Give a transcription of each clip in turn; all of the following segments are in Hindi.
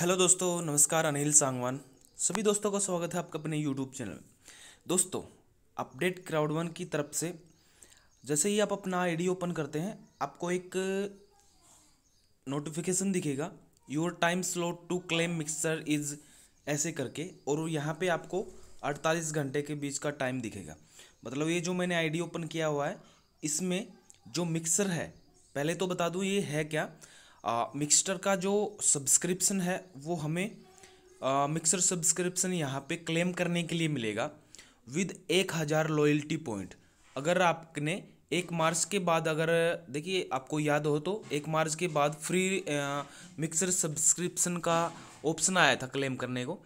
हेलो दोस्तों नमस्कार अनिल सांगवान सभी दोस्तों का स्वागत है आपका अपने यूट्यूब चैनल में दोस्तों अपडेट क्राउड वन की तरफ से जैसे ही आप अपना आईडी ओपन करते हैं आपको एक नोटिफिकेशन दिखेगा your time slot to claim mixer is ऐसे करके और यहाँ पे आपको 48 घंटे के बीच का टाइम दिखेगा मतलब ये जो मैंने आईडी ओपन किया हुआ है इसमें जो मिक्सर है पहले तो बता दूँ ये है क्या मिक्सटर का जो सब्सक्रिप्शन है वो हमें मिक्सर सब्सक्रिप्शन यहाँ पे क्लेम करने के लिए मिलेगा विद एक हज़ार लॉयल्टी पॉइंट अगर आपने एक मार्च के बाद अगर देखिए आपको याद हो तो एक मार्च के बाद फ्री मिक्सर सब्सक्रिप्शन का ऑप्शन आया था क्लेम करने को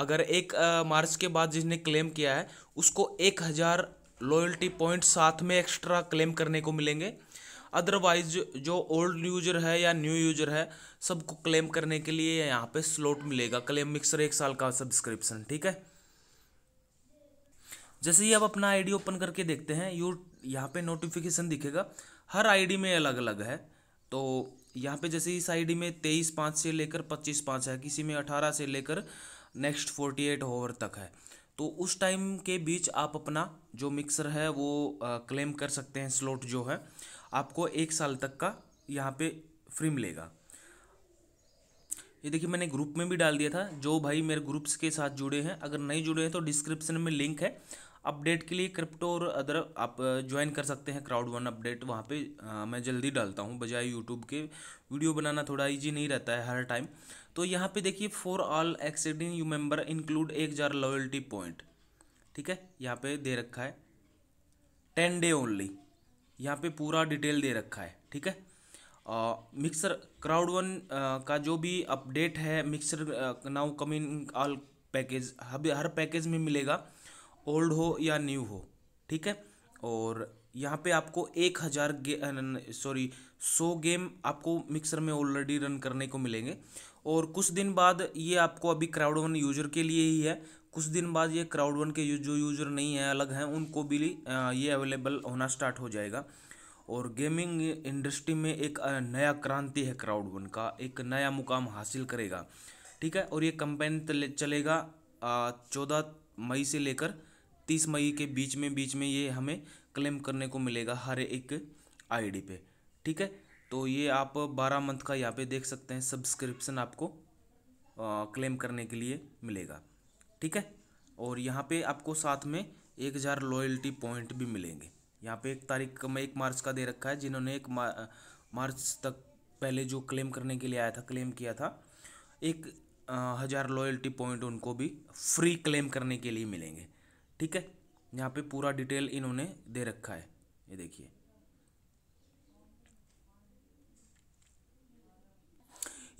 अगर एक मार्च के बाद जिसने क्लेम किया है उसको एक हज़ार लॉयल्टी पॉइंट साथ में एक्स्ट्रा क्लेम करने को मिलेंगे अदरवाइज जो ओल्ड यूजर है या न्यू यूजर है सबको क्लेम करने के लिए यहाँ पे स्लॉट मिलेगा क्लेम मिक्सर एक साल का सब्सक्रिप्शन ठीक है जैसे ही आप अपना आईडी ओपन करके देखते हैं यू यहाँ पे नोटिफिकेशन दिखेगा हर आईडी में अलग अलग है तो यहाँ पे जैसे इस आईडी में तेईस पाँच से लेकर पच्चीस पाँच है किसी में अठारह से लेकर नेक्स्ट फोर्टी एट ओवर तक है तो उस टाइम के बीच आप अपना जो मिक्सर है वो आ, क्लेम कर सकते हैं स्लॉट जो है आपको एक साल तक का यहाँ पे फ्री मिलेगा ये देखिए मैंने ग्रुप में भी डाल दिया था जो भाई मेरे ग्रुप्स के साथ जुड़े हैं अगर नहीं जुड़े हैं तो डिस्क्रिप्शन में लिंक है अपडेट के लिए क्रिप्टो और अदर आप ज्वाइन कर सकते हैं क्राउड वन अपडेट वहाँ पे आ, मैं जल्दी डालता हूँ बजाय यूट्यूब के वीडियो बनाना थोड़ा इजी नहीं रहता है हर टाइम तो यहाँ पे देखिए for all exceeding you member include एक हज़ार लॉयल्टी पॉइंट ठीक है यहाँ पे दे रखा है टेन डे ओनली यहाँ पे पूरा डिटेल दे रखा है ठीक है मिक्सर क्राउड वन का जो भी अपडेट है mixer now coming all package हर पैकेज में मिलेगा ओल्ड हो या न्यू हो ठीक है और यहाँ पे आपको एक हज़ार गे सॉरी सौ गेम आपको मिक्सर में ऑलरेडी रन करने को मिलेंगे और कुछ दिन बाद ये आपको अभी क्राउड वन यूजर के लिए ही है कुछ दिन बाद ये क्राउड वन के यूज, जो यूजर नहीं है अलग हैं उनको भी ये अवेलेबल होना स्टार्ट हो जाएगा और गेमिंग इंडस्ट्री में एक नया क्रांति है क्राउड वन का एक नया मुकाम हासिल करेगा ठीक है और ये कंपेन चलेगा चौदह मई से लेकर तीस मई के बीच में बीच में ये हमें क्लेम करने को मिलेगा हर एक आईडी पे ठीक है तो ये आप बारह मंथ का यहाँ पे देख सकते हैं सब्सक्रिप्शन आपको आ, क्लेम करने के लिए मिलेगा ठीक है और यहाँ पे आपको साथ में एक हज़ार लॉयल्टी पॉइंट भी मिलेंगे यहाँ पे एक तारीख का मैं एक मार्च का दे रखा है जिन्होंने एक मार्च तक पहले जो क्लेम करने के लिए आया था क्लेम किया था एक हज़ार लॉयल्टी पॉइंट उनको भी फ्री क्लेम करने के लिए मिलेंगे ठीक है यहाँ पे पूरा डिटेल इन्होंने दे रखा है ये देखिए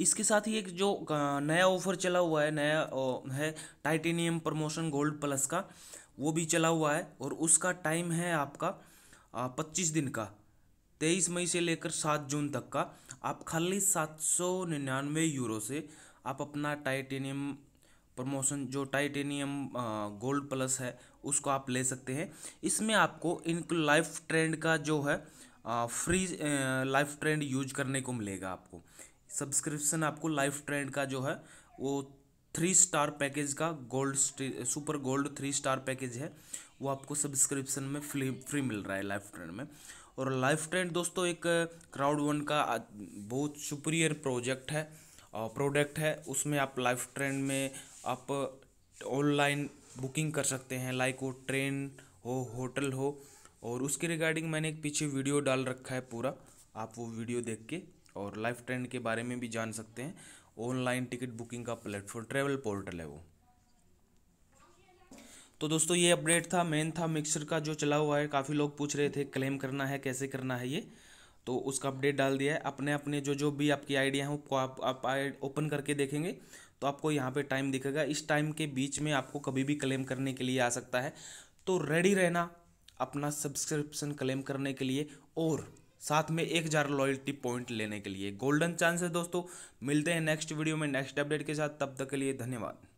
इसके साथ ही एक जो नया ऑफर चला हुआ है नया है टाइटेनियम प्रमोशन गोल्ड प्लस का वो भी चला हुआ है और उसका टाइम है आपका पच्चीस दिन का तेईस मई से लेकर सात जून तक का आप खाली सात सौ निन्यानवे यूरो से आप अपना टाइटेनियम प्रमोशन जो टाइटेनियम गोल्ड प्लस है उसको आप ले सकते हैं इसमें आपको इन लाइफ ट्रेंड का जो है फ्री लाइफ ट्रेंड यूज करने को मिलेगा आपको सब्सक्रिप्शन आपको लाइफ ट्रेंड का जो है वो थ्री स्टार पैकेज का gold super gold three star package है वो आपको सब्सक्रिप्शन में फ्री फ्री मिल रहा है लाइफ ट्रेंड में और लाइफ ट्रेंड दोस्तों एक क्राउड वन का बहुत सुपीरियर प्रोजेक्ट है प्रोडक्ट है उसमें आप लाइफ ट्रेंड में आप ऑनलाइन बुकिंग कर सकते हैं लाइक वो ट्रेन हो होटल हो और उसके रिगार्डिंग मैंने एक पीछे वीडियो डाल रखा है पूरा आप वो वीडियो देख के और लाइफ ट्रेंड के बारे में भी जान सकते हैं ऑनलाइन टिकट बुकिंग का प्लेटफॉर्म ट्रेवल पोर्टल है वो तो दोस्तों ये अपडेट था मेन था मिक्सर का जो चला हुआ है काफ़ी लोग पूछ रहे थे क्लेम करना है कैसे करना है ये तो उसका अपडेट डाल दिया है अपने अपने जो जो भी आपकी आइडिया उसको आप आप ओपन करके देखेंगे तो आपको यहाँ पे टाइम दिखेगा इस टाइम के बीच में आपको कभी भी क्लेम करने के लिए आ सकता है तो रेडी रहना अपना सब्सक्रिप्शन क्लेम करने के लिए और साथ में एक हज़ार लॉयल्टी पॉइंट लेने के लिए गोल्डन चांस है दोस्तों मिलते हैं नेक्स्ट वीडियो में नेक्स्ट अपडेट के साथ तब तक के लिए धन्यवाद